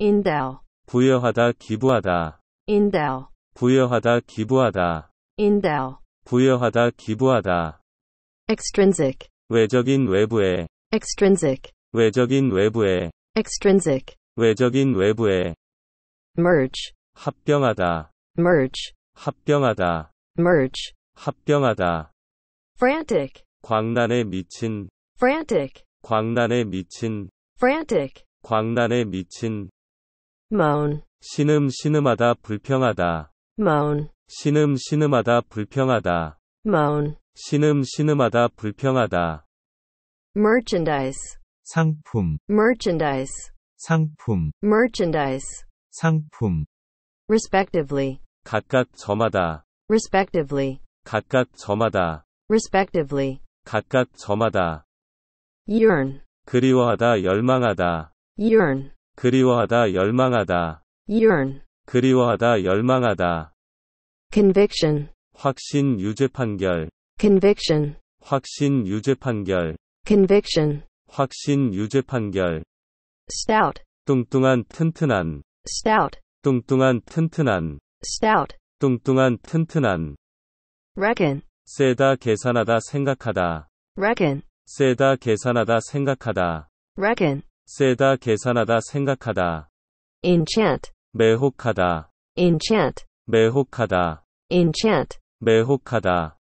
indel 부여하다 기부하다 indel 부여하다 기부하다 indel 부여하다 기부하다 extrinsic 외적인 외부에 extrinsic 외적인 외부에 extrinsic 외적인 외부에 merge 합병하다 merge 합병하다 merge 합병하다 frantic 광란에 미친 frantic 광란에 미친 frantic 광란에 미친 moan 신음 신음하다 불평하다 moan 신음 신음하다 불평하다 moan 신음 신음하다 불평하다 merchandise 상품 merchandise 상품 merchandise 상품 respectively 각각 저마다 respectively 각각 저마다 respectively 각각 저마다 yearn 그리워하다 열망하다 yearn 그리워하다 열망하다 yearn 그리워하다 열망하다 conviction 확신 유죄 판결 conviction 확신 유죄 판결 conviction 확신 유죄 판결 stout 뚱뚱한 튼튼한 stout 뚱뚱한 튼튼한 stout 뚱뚱한 튼튼한 reckon 세다 계산하다 생각하다 reckon 세다 계산하다 생각하다 reckon 세다 계산하다 생각하다 enchant 매혹하다 enchant 매혹하다 enchant 매혹하다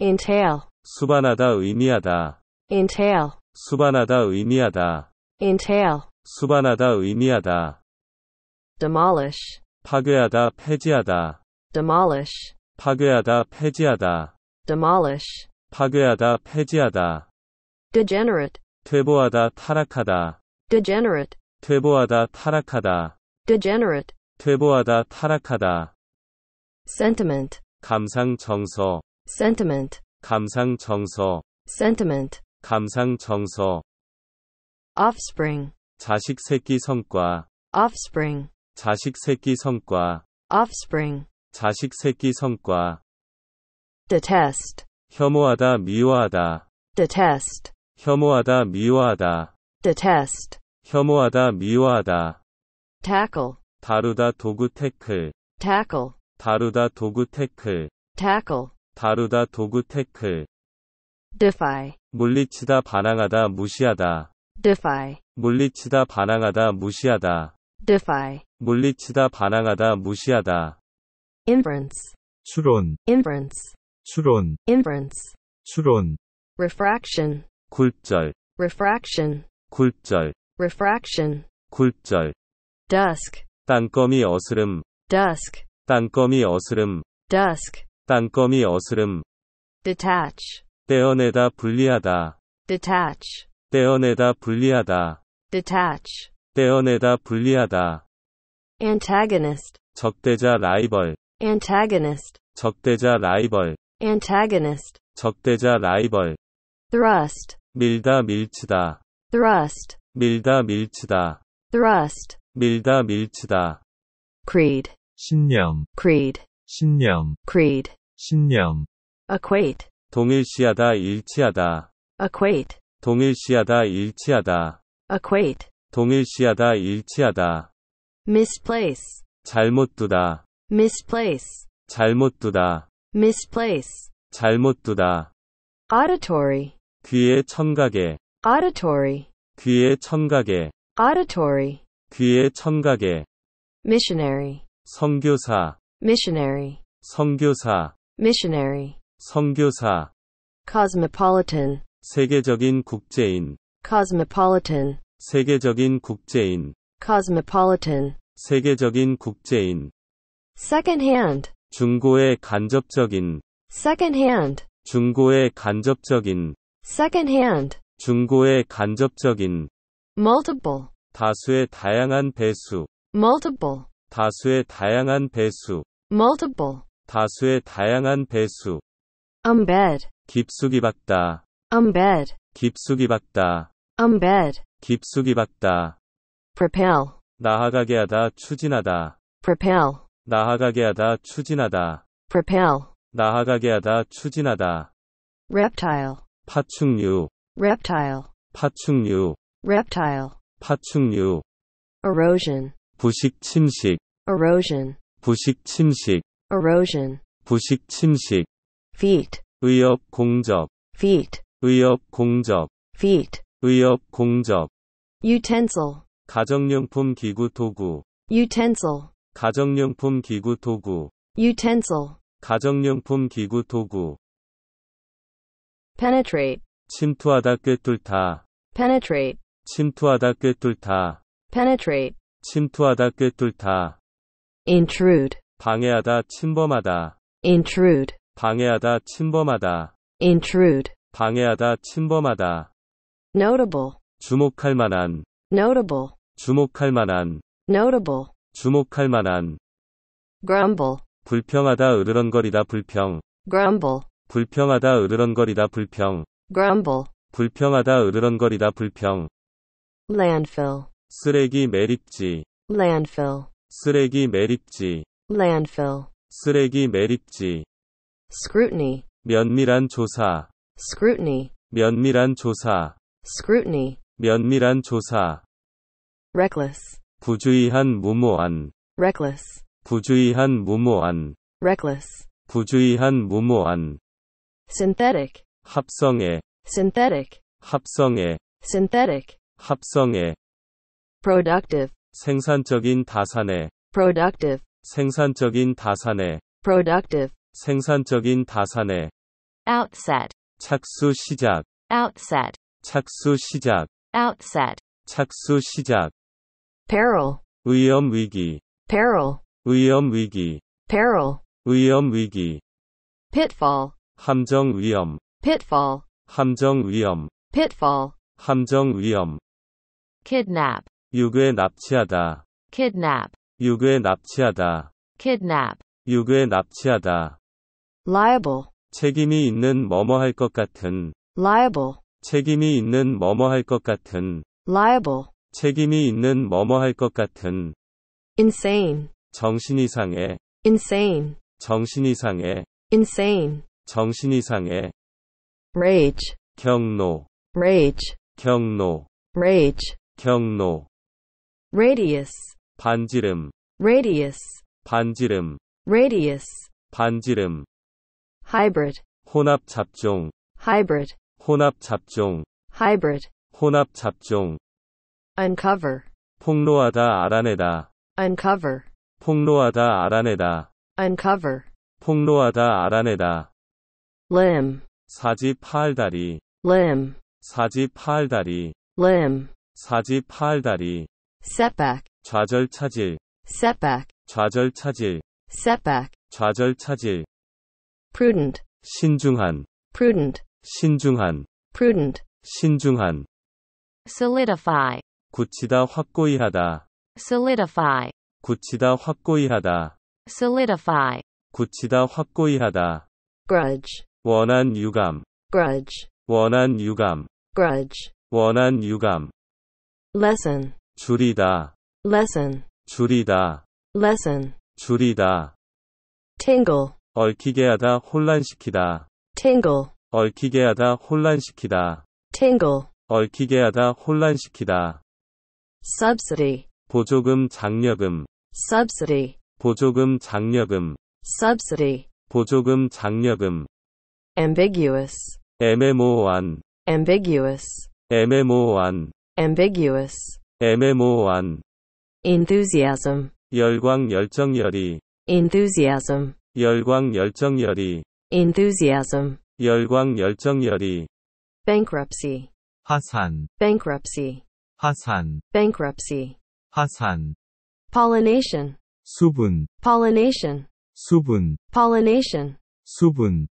entail 수반하다 의미하다 entail 수반하다 의미하다 entail 수반하다 의미하다 demolish 파괴하다 폐지하다 demolish 파괴하다 폐지하다 demolish 파괴하다 폐지하다 degenerate 퇴보하다 타락하다 degenerate 퇴보하다 타락하다 degenerate 퇴보하다 타락하다 sentiment 감상 정서 sentiment 감상 정서 sentiment 감상 정서 offspring 자식 새끼 성과 offspring 자식 새끼 성과 offspring 자식 새끼 성과 detest 혐오하다 미워하다 detest 혐오하다 미워하다 detest 혐오하다 미워하다 tackle 다루다 도구 태클 tackle 다루다 도구 태클 tackle 다루다 도구 태클 defy 물리치다 반항하다 무시하다 defy 물리치다 반항하다 무시하다 defy 물리치다 반항하다 무시하다 inference 추론 inference 추론 inference 추론 refraction 굴절 refraction 굴절 refraction 굴절 dusk 땅검이 어스름 dusk 땅검이 어스름 dusk 땅검이 어스름 detach 떼어내다 분리하다 detach 떼어내다 분리하다 detach 떼어내다 분리하다 antagonist 적대자 라이벌 antagonist 적대자 라이벌 antagonist 적대자 라이벌 thrust 밀다 밀치다 thrust 밀다 밀치다 thrust 밀다 밀치다 creed 신념 creed 신념 creed 신념 equate 동일시하다 일치하다 equate 동일시하다 일치하다 equate 동일시하다 일치하다 misplace 잘못 두다 misplace 잘못 두다 misplace 잘못 두다 auditory 귀의 청각에 auditory 귀의 청각에 auditory 귀의 청각에 missionary 선교사 missionary 선교사 missionary 선교사 cosmopolitan 세계적인 국제인 cosmopolitan 세계적인 국제인 cosmopolitan 세계적인 국제인 second hand 중고의 간접적인 second hand 중고의 간접적인 second-hand, 중고의 간접적인 multiple, 다수의 다양한 배수 multiple, 다수의 다양한 배수 multiple, 다수의 다양한 배수 embed, 깊숙이 박다 embed, 깊숙이 박다 embed, 깊숙이 박다 propel, 나아가게 하다 추진하다 propel, 나아가게 하다 추진하다 propel, 나아가게 하다 추진하다 reptile, 파충류 reptile 파충류 reptile 파충류 erosion 부식 침식 erosion 부식 침식 erosion 부식 침식 feet 의업 공접 feet 의업 공접 feet 의업 공접 utensil 가정용품 기구 도구 utensil 가정용품 기구 도구 utensil 가정용품 기구 도구 penetrate 침투하다 꿰뚫다 penetrate 침투하다 꿰뚫다 penetrate 침투하다 꿰뚫다 intrude 방해하다 침범하다 intrude 방해하다 침범하다 intrude 방해하다 침범하다 notable 주목할 만한 notable 주목할 만한 notable 주목할 만한 grumble 불평하다 으르렁거리다 불평 grumble 불평하다 으르렁거리다 불평 grumble 불평하다 으르렁거리다 불평 landfill 쓰레기 매립지 landfill 쓰레기 매립지 landfill 쓰레기 매립지 scrutiny 면밀한 조사 scrutiny 면밀한 조사 scrutiny 면밀한 조사 reckless 부주의한 무모한 reckless 부주의한 무모한 reckless 부주의한 무모한 synthetic 합성의 synthetic 합성의 synthetic 합성의 productive 생산적인 다산의 productive 생산적인 다산의 productive 생산적인 다산의 outset 착수 시작 outset 착수 시작 outset 착수 시작 peril 위험 위기 peril 위험 위기 peril 위험 위기 pitfall 함정 위험 pitfall 함정 위험 pitfall 함정 위험 kidnap 유괴 납치하다 kidnap 유괴 납치하다 kidnap 유괴 납치하다 liable 책임이 있는 뭐뭐 할것 같은 liable 책임이 있는 뭐뭐 할것 같은 liable 책임이 있는 뭐뭐 할것 같은 insane 정신 이상해 insane 정신 이상해 insane 정신 이상의 rage 경로 rage 경로 rage 경로 radius 반지름 radius 반지름 radius 반지름 hybrid 혼합 잡종 hybrid 혼합 잡종 hybrid 혼합 잡종 uncover 폭로하다 알아내다 uncover 폭로하다 알아내다 uncover 폭로하다 알아내다 limb 사지 팔다리 limb 사지 팔다리 limb 사지 팔다리 setback 좌절 차질 setback 좌절 차질 setback 좌절 차질 prudent 신중한 prudent 신중한 prudent 신중한 solidify 굳히다 확고히 하다 solidify 굳히다 확고히 하다 solidify 굳히다 확고히 하다 grudge 원한 유감 grudge 원한 유감 grudge 원한 유감 lesson 줄이다 lesson 줄이다 lesson 줄이다 tingle 얽히게 하다 혼란시키다 tingle 얽히게 하다 혼란시키다 tingle 얽히게 하다 혼란시키다 subsidy 보조금 장려금 subsidy 보조금 장려금 subsidy 보조금 장려금 ambiguous MMO1. ambiguous MMO1. ambiguous MMO1. enthusiasm 열광 열정열이 enthusiasm 열광 열정열이 enthusiasm 열광 열정열이 bankruptcy 파산 bankruptcy 파산 bankruptcy 파산 pollination 수분 pollination 수분 pollination 수분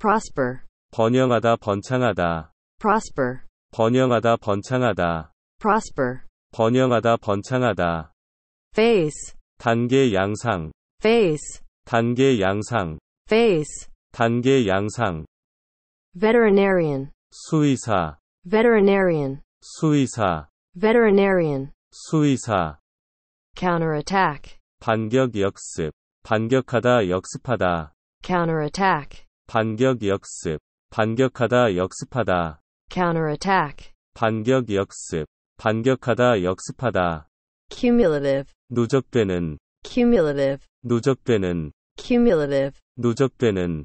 prosper 번영하다 번창하다 prosper 번영하다 번창하다 prosper 번영하다 번창하다 phase 단계 양상 phase 단계 양상 phase 단계 양상 veterinarian 수의사 veterinarian 수의사 veterinarian 수의사 counterattack 반격 역습 반격하다 역습하다 counterattack 반격 역습, 반격하다 역습하다. counterattack, 반격 역습, 반격하다 역습하다. cumulative, 누적되는, cumulative, 누적되는, cumulative, 누적되는.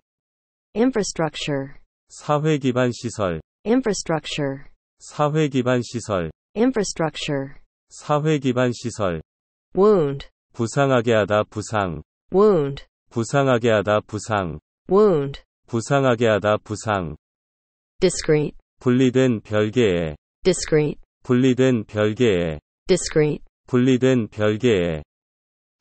infrastructure, 사회 기반 시설, infrastructure, 사회 기반 시설, infrastructure, 사회 기반 시설. wound, 부상하게 하다 부상, wound, 부상하게 하다 부상. wound, 부상하게 하다 부상 discrete 분리된 별개의 discrete 분리된 별개의 discrete 분리된 별개의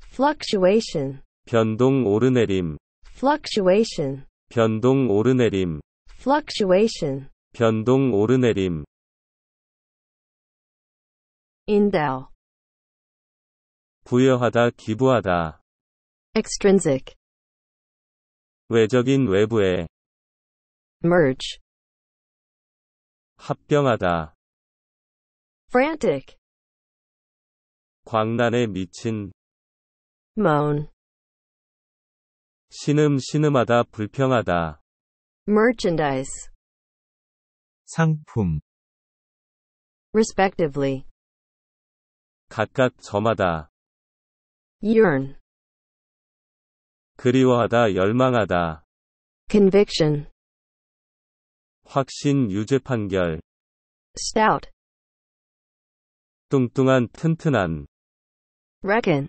fluctuation 변동 오르내림 fluctuation 변동 오르내림 fluctuation 변동 오르내림 endow 부여하다 기부하다 extrinsic 외적인 외부에 merge 합병하다 frantic 광란에 미친 moan 신음 신음하다 불평하다 merchandise 상품 respectively 각각 저마다 yearn 그리워하다 열망하다 conviction 확신 유죄 판결 stout 뚱뚱한 튼튼한 reckon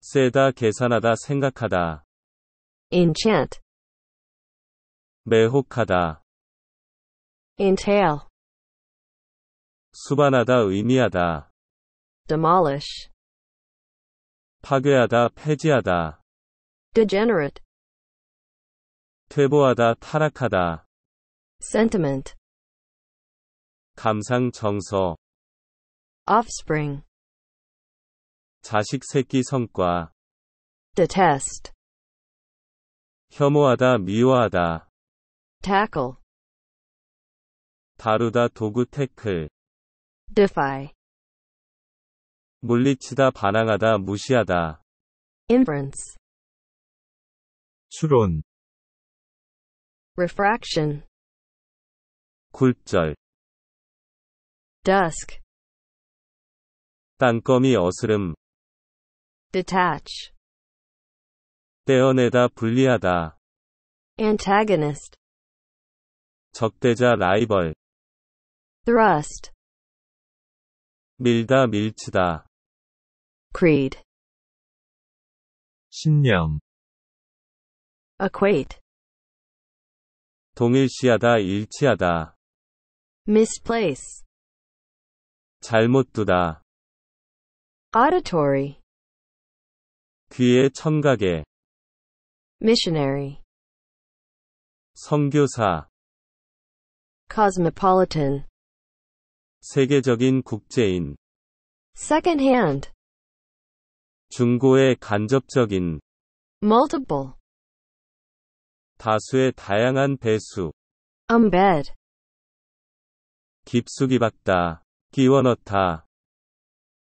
세다 계산하다 생각하다 enchant 매혹하다 entail 수반하다 의미하다 demolish 파괴하다, 폐지하다. degenerate, 퇴보하다, 타락하다. sentiment, 감상, 정서, offspring, 자식, 새끼, 성과, detest, 혐오하다, 미워하다. tackle, 다루다, 도구, 태클, defy, 물리치다 반항하다 무시하다 inference 추론 refraction 굴절 dusk 땅검이 어스름 detach 떼어내다 분리하다 antagonist 적대자 라이벌 thrust 밀다 밀치다 creed 신념 equate 동일시하다 일치하다 misplace 잘못 두다 auditory 귀의 청각에 missionary 선교사 cosmopolitan 세계적인 국제인 second-hand 중고의 간접적인 multiple 다수의 다양한 배수 embed 깊숙이 박다 끼워넣다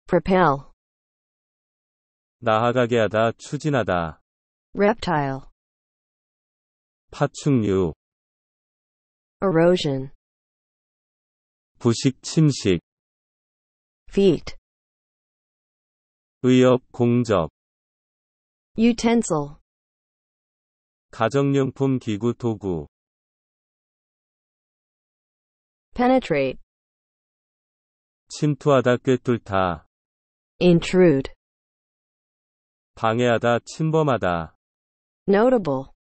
propel 나아가게 하다 추진하다 reptile 파충류 erosion 부식 침식 feet 의협 공접 utensil 가정용품 기구 도구 penetrate 침투하다 꿰뚫다 intrude 방해하다 침범하다 notable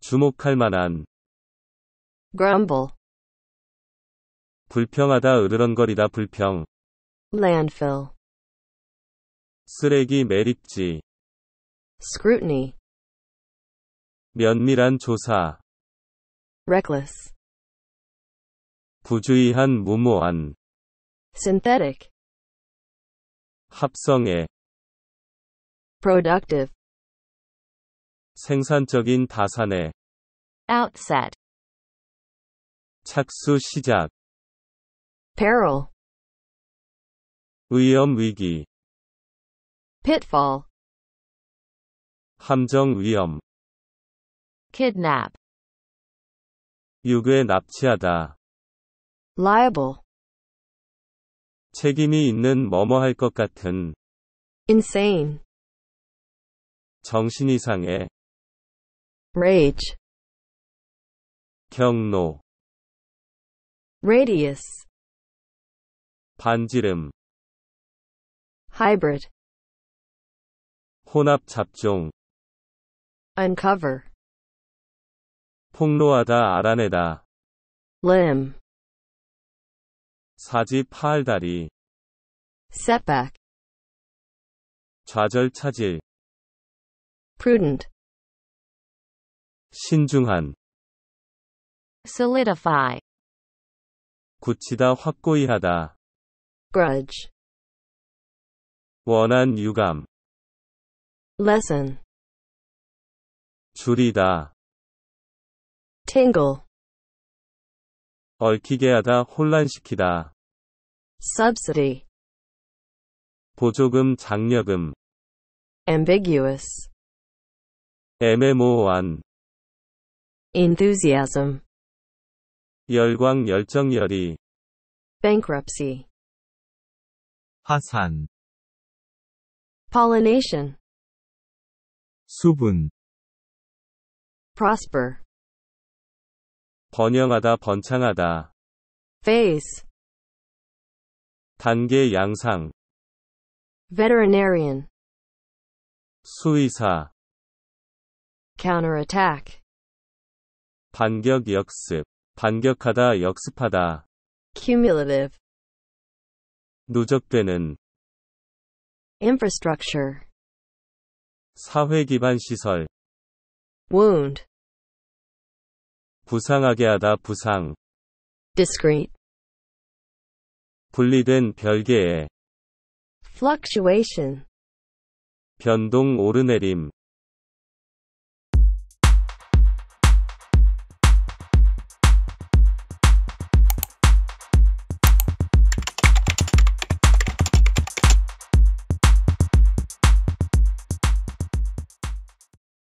주목할 만한 grumble 불평하다 으르렁거리다 불평 landfill 쓰레기 매립지 scrutiny 면밀한 조사 reckless 부주의한 무모한 synthetic 합성해 productive 생산적인 다산해 outset 착수 시작 peril 위험 위기 pitfall 함정 위험 kidnap 유괴 납치하다 liable 책임이 있는 뭐뭐 할 것 같은 insane 정신 이상해 rage 경로 radius 반지름 hybrid 혼합 잡종 uncover 폭로하다 알아내다 limb 사지 팔다리 setback 좌절 차질 prudent 신중한 solidify 굳히다 확고히 하다 grudge 원한 유감 lesson 줄이다 tingle 얽히게 하다 혼란시키다 subsidy 보조금 장려금 ambiguous 애매모호한 enthusiasm 열광 열정열이 bankruptcy 화산 pollination 수분 prosper 번영하다 번창하다 phase 단계 양상 veterinarian 수의사 counterattack 반격 역습 반격하다 역습하다 cumulative 누적되는 infrastructure 사회 기반 시설 wound 부상하게 하다 부상 discrete 분리된 별개의 fluctuation 변동 오르내림